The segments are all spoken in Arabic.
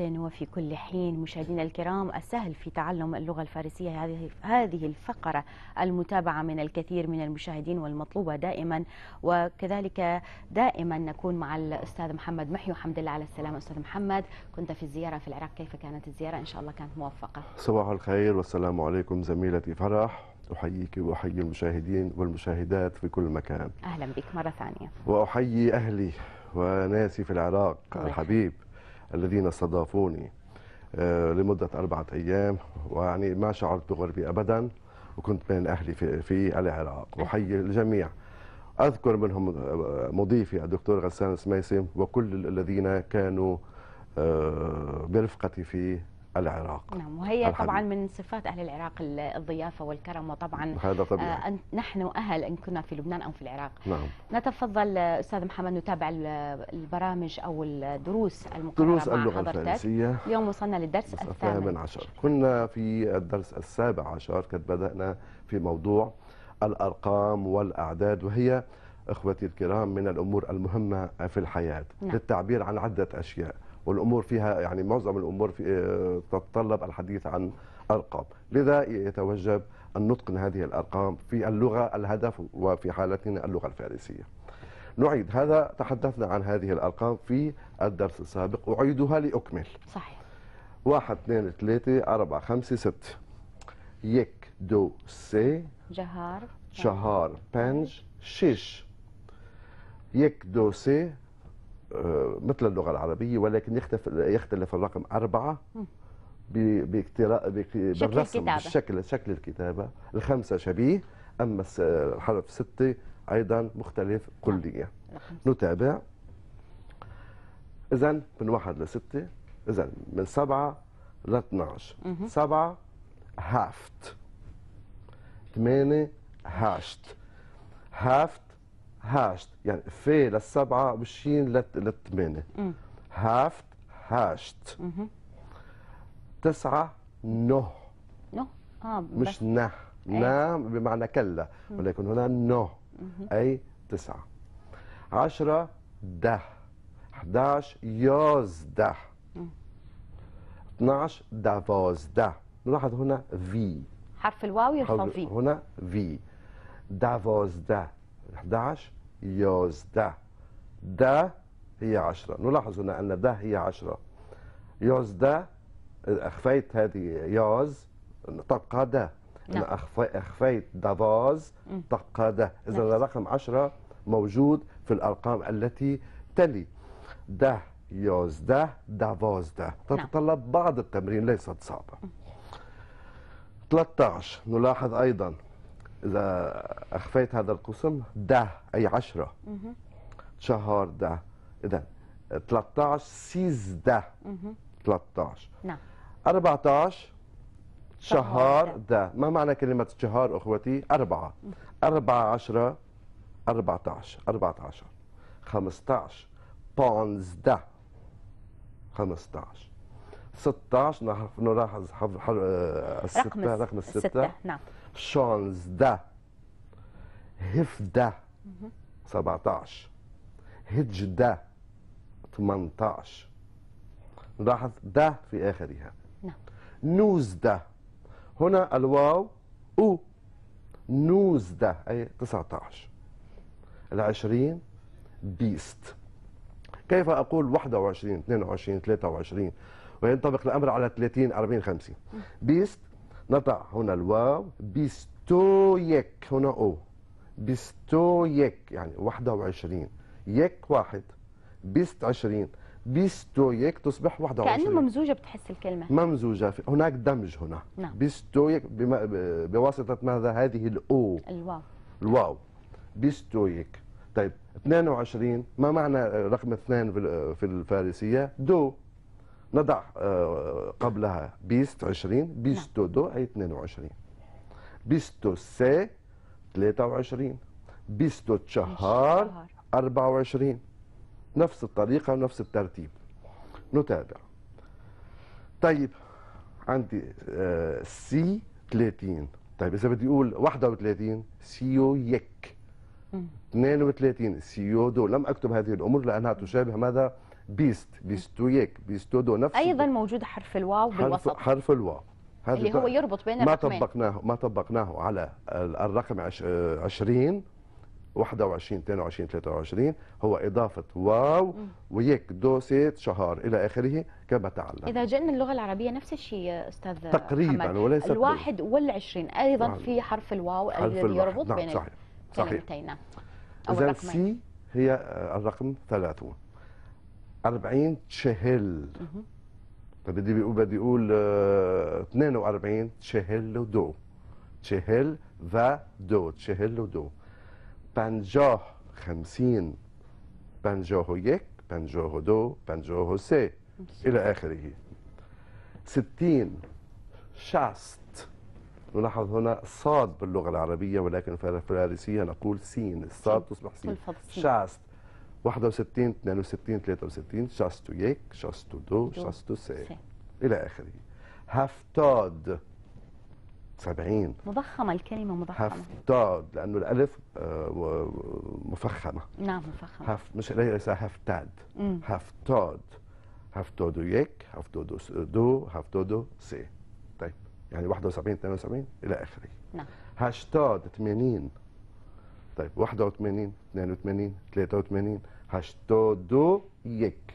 وفي كل حين مشاهدينا الكرام السهل في تعلم اللغة الفارسية هذه هذه الفقرة المتابعة من الكثير من المشاهدين والمطلوبة دائما وكذلك دائما نكون مع الأستاذ محمد محيو حمد لله على السلامة أستاذ محمد كنت في الزيارة في العراق كيف كانت الزيارة إن شاء الله كانت موفقة صباح الخير والسلام عليكم زميلتي فرح أحييك وأحيي المشاهدين والمشاهدات في كل مكان أهلا بك مرة ثانية وأحيي أهلي وناسي في العراق الحبيب الذين استضافوني آه، لمدة أربعة أيام ويعني ما شعرت بغربي أبدا وكنت بين أهلي في, العراق أحيي الجميع أذكر منهم آه، مضيفي الدكتور غسان سميسي وكل الذين كانوا آه، برفقتي في العراق نعم وهي الحبيب. طبعا من صفات أهل العراق الضيافة والكرم وطبعا هذا طبيعي. آه نحن أهل إن كنا في لبنان أو في العراق نعم. نتفضل أستاذ محمد نتابع البرامج أو الدروس المقررة دروس مع اللغة الفرنسيه اليوم وصلنا للدرس الثامن عشر كنا في الدرس السابع عشر قد بدأنا في موضوع الأرقام والأعداد وهي إخوتي الكرام من الأمور المهمة في الحياة نعم. للتعبير عن عدة أشياء والامور فيها يعني معظم الامور تتطلب الحديث عن ارقام لذا يتوجب ان نتقن هذه الارقام في اللغه الهدف وفي حالتنا اللغه الفارسيه نعيد هذا تحدثنا عن هذه الارقام في الدرس السابق اعيدها لاكمل صحيح 1 2 3 4 5 6 يك دو سي جهار شهار بنج شيش يك دو سي مثل اللغه العربيه ولكن يختلف يختلف الرقم أربعة باقتراء بالرسم بالشكل شكل الكتابه الخمسه شبيه اما الحرف ستة ايضا مختلف نعم، كليا نعم، نتابع اذا من واحد لستة اذا من سبعة ل 12 سبعة هافت ثمانية هاشت هافت هاشت يعني في للسبعة والشين للثمانية هافت هاشت تسعة نه نه آه مش نه نه إيه؟ بمعنى كلا ولكن هنا نه أي تسعة عشرة ده 11 يازده 12 ده نلاحظ هنا في حرف الواو يرفع في هنا في ده 11 يوزده ده هي 10 نلاحظ هنا أن ده هي 10 يوزده أخفيت هذه يوز تبقى ده نعم. أنا أخفيت دافاز تبقى ده إذا نعم. رقم 10 موجود في الأرقام التي تلي ده يوزده دافازده نعم. تتطلب نعم. بعض التمرين ليست صعبة 13 نلاحظ أيضا اذا اخفيت هذا القسم ده اي 10 شهر ده اذا 13 سيز سيزده 13 نعم 14 شهر ده نعم. ما معنى كلمه شهر اخوتي اربعه أربعة عشرة 14 14 15 بونز ده 15 16 نلاحظ آه، الستة رقم الستة نعم شونز دا ده 17 هج دا 18 نلاحظ دا في آخرها نعم نوز دا هنا الواو أو نوز دا أي 19 العشرين بيست كيف أقول 21 22 23 وينطبق الامر على 30 40 50 بيست نضع هنا الواو بيستويك هنا او بيستويك يعني 21 يك واحد بيست 20 بيستويك تصبح 21 كأنه ممزوجة بتحس الكلمة ممزوجة هناك دمج هنا نعم. بيستويك بواسطة ماذا هذه الأو الواو الواو بيستويك طيب 22 ما معنى رقم 2 في الفارسية دو نضع آه، قبلها بيست 20 نعم. بيستو دو أي 22 بيستو سي 23 بيستو تشهار 24 نفس الطريقة ونفس الترتيب نتابع طيب عندي سي آه، 30 طيب إذا بدي أقول 31 سيو يك 32 سيو دو لم أكتب هذه الأمور لأنها تشابه ماذا؟ بيست بيستوياك بيستودو نفسه ايضا موجود حرف الواو بالوسط حرف, الواو هذا اللي هو يربط بين الرقمين ما طبقناه ما طبقناه على الرقم 20 21 22 23 هو إضافة واو ويك دو سيت شهر إلى آخره كما تعلم إذا جئنا اللغة العربية نفس الشيء أستاذ تقريبا محمد. وليس الواحد والعشرين أيضا نعم. في حرف الواو الذي يربط نعم. بين صحيح. صحيح. الكلمتين أو الرقمين سي هي الرقم 30 40 تشهل فبدي بيقول بدي اقول 42 آه، تشهل ودو تشهل و دو تشهل دو 50 50 51 52 53 الى اخره 60 شاست نلاحظ هنا صاد باللغه العربيه ولكن في الفارسيه نقول سين الصاد تصبح سين شاست 61 62 63 شاستو يك شاستو دو شاستو سي الى اخره هفتاد 70 مضخمه الكلمه مضخمه هفتاد لانه الالف آه، مفخمه نعم مفخمه هف مش ليس هفتاد هفتاد هفتودو يك هفتودو دو هفتودو سي طيب يعني 71 72 الى اخره نعم هاشتاد 80 طيب 81 82 83 هشتودو يك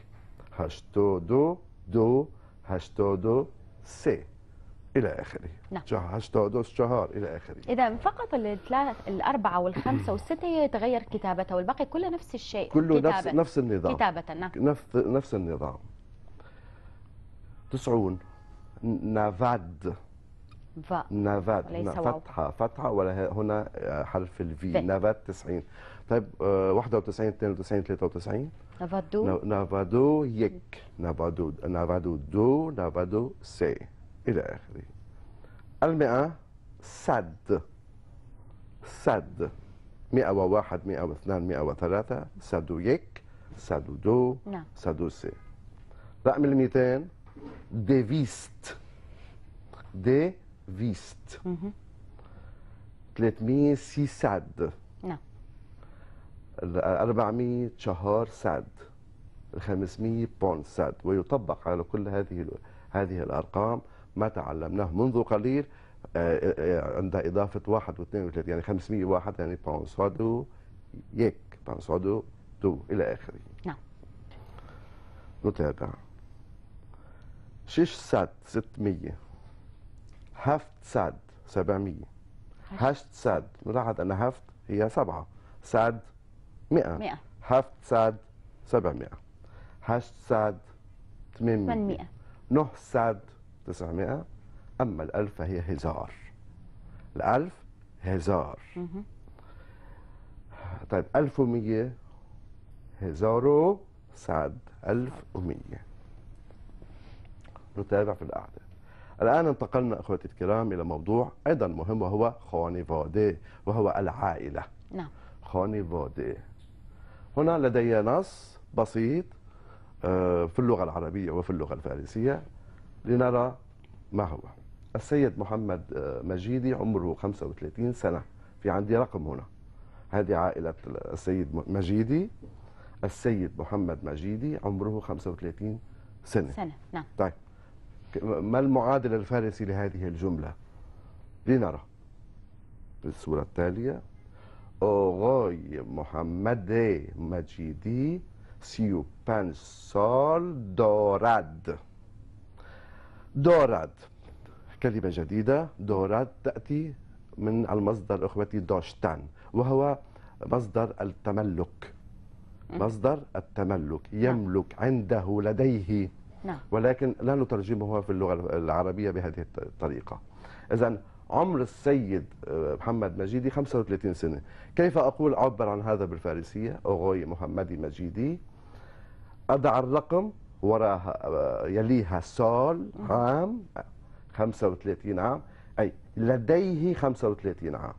هشتودو دو هشتودو سي الى اخره نعم هشتودو شهر الى اخره اذا فقط الثلاث الاربعه والخمسه والسته هي تغير كتابتها والباقي كله نفس الشيء كله كتابة. نفس نفس النظام كتابه نعم نفس نفس النظام 90 نافاد فا نافات نعم، فتحة فتحة ولا هنا آه، حرف الفي نافات 90 طيب 91 92 93 نافادو نافادو يك نافادو نافادو دو نافادو سي إلى آخره المئة سد سد 101 102 103 سدو يك سدو دو نعم سدو سي رقم ال 200 ديفيست دي فيست 300 سي سعد نعم 400 شهار سعد 500 بون سعد ويطبق على كل هذه هذه الارقام ما تعلمناه منذ قليل آه، آه، عند اضافه واحد واثنين وثلاثة يعني 501 يعني بون سعدو يك بون سعدو دو الى اخره نعم نتابع شيش سعد 600 هافت ساد 700 هاشت ساد نلاحظ أن هافت هي سبعة ساد 100 هافت ساد 700 هاشت ساد 800 نه ساد 900 أما الألف فهي هزار الألف هزار طيب 1100 هزارو ساد 1100 نتابع في الأعداد الآن انتقلنا أخوتي الكرام إلى موضوع أيضا مهم وهو خوني فودي وهو العائلة نعم فودي هنا لدي نص بسيط آه، في اللغة العربية وفي اللغة الفارسية لنرى ما هو السيد محمد آه، مجيدي عمره 35 سنة في عندي رقم هنا هذه عائلة السيد مجيدي السيد محمد مجيدي عمره 35 سنة سنة نعم طيب ما المعادل الفارسي لهذه الجملة لنرى في الصورة التالية آقای محمد مجيدي سيو و پنج دوراد دوراد كلمة جديدة دوراد تأتي من المصدر أخوتي دوشتان وهو مصدر التملك مصدر التملك نعم. يملك عنده لديه نعم. ولكن لا نترجمه في اللغة العربية بهذه الطريقة إذا عمر السيد آه، محمد مجيدي 35 سنة كيف أقول عبر عن هذا بالفارسية أغوي محمدي مجيدي أضع الرقم وراها آه، يليها سال عام 35 عام أي لديه 35 عام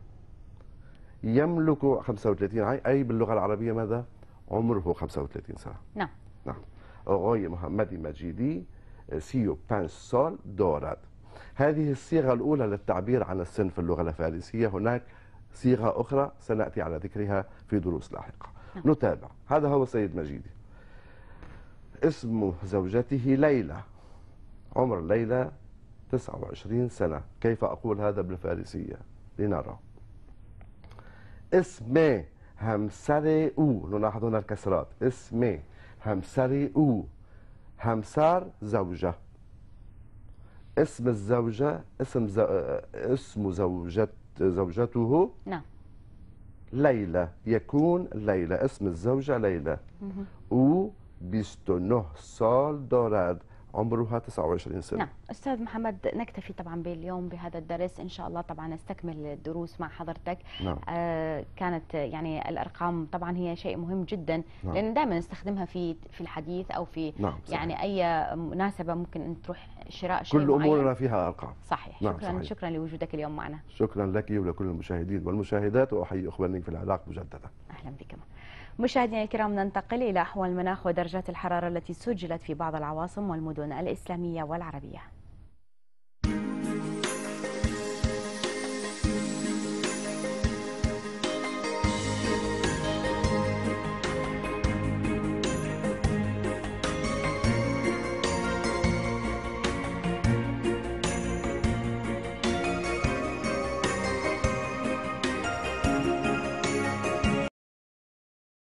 يملك 35 عام أي باللغة العربية ماذا؟ عمره 35 سنة نعم نعم آقای محمدی مجیدی سيو بانس سول هذه الصيغة الأولى للتعبير عن السن في اللغة الفارسية هناك صيغة أخرى سنأتي على ذكرها في دروس لاحقة نعم. نتابع هذا هو سيد مجيدي اسم زوجته ليلى عمر ليلى 29 سنة كيف أقول هذا بالفارسية لنرى اسم همسري او نلاحظ هنا الكسرات اسمي همسر او همسر زوجة اسم الزوجة اسم ز... اسم زوجت... زوجته نعم ليلى يكون ليلى اسم الزوجة ليلى او 29 سال دارد عمرها 29 سنة نعم أستاذ محمد نكتفي طبعا باليوم بهذا الدرس إن شاء الله طبعا نستكمل الدروس مع حضرتك نعم. آه كانت يعني الأرقام طبعا هي شيء مهم جدا نعم. لأن دائما نستخدمها في في الحديث أو في نعم يعني أي مناسبة ممكن أن تروح شراء شيء كل أمورنا فيها أرقام صحيح نعم شكرا صحيح. شكرا لوجودك اليوم معنا شكرا لك ولكل المشاهدين والمشاهدات وأحيي أخواني في العراق مجددا أهلا بكم مشاهدينا الكرام ننتقل إلى أحوال المناخ ودرجات الحرارة التي سجلت في بعض العواصم والمدن الإسلامية والعربية